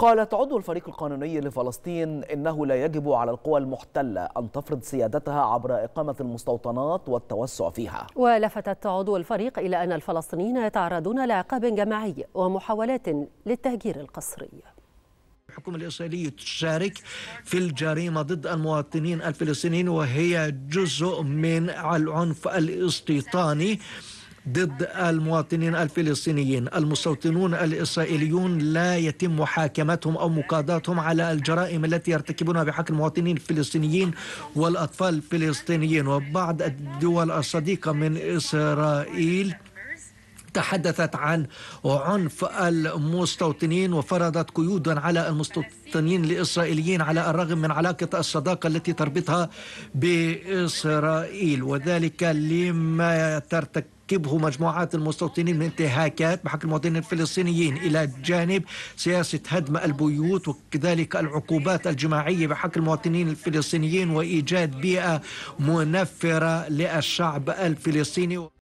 قالت عضو الفريق القانوني لفلسطين إنه لا يجب على القوى المحتلة أن تفرض سيادتها عبر إقامة المستوطنات والتوسع فيها ولفتت عضو الفريق إلى أن الفلسطينيين يتعرضون لعقاب جماعي ومحاولات للتهجير القسري الحكومة الإسرائيلية تشارك في الجريمة ضد المواطنين الفلسطينيين وهي جزء من العنف الاستيطاني ضد المواطنين الفلسطينيين المستوطنون الإسرائيليون لا يتم محاكمتهم أو مقاضاتهم على الجرائم التي يرتكبونها بحق المواطنين الفلسطينيين والأطفال الفلسطينيين وبعض الدول الصديقة من إسرائيل تحدثت عن عنف المستوطنين وفرضت قيودا على المستوطنين الإسرائيليين على الرغم من علاقة الصداقة التي تربطها بإسرائيل وذلك لما ترتكب ترتكبه مجموعات المستوطنين من انتهاكات بحق المواطنين الفلسطينيين إلى جانب سياسة هدم البيوت وكذلك العقوبات الجماعية بحق المواطنين الفلسطينيين وإيجاد بيئة منفرة للشعب الفلسطيني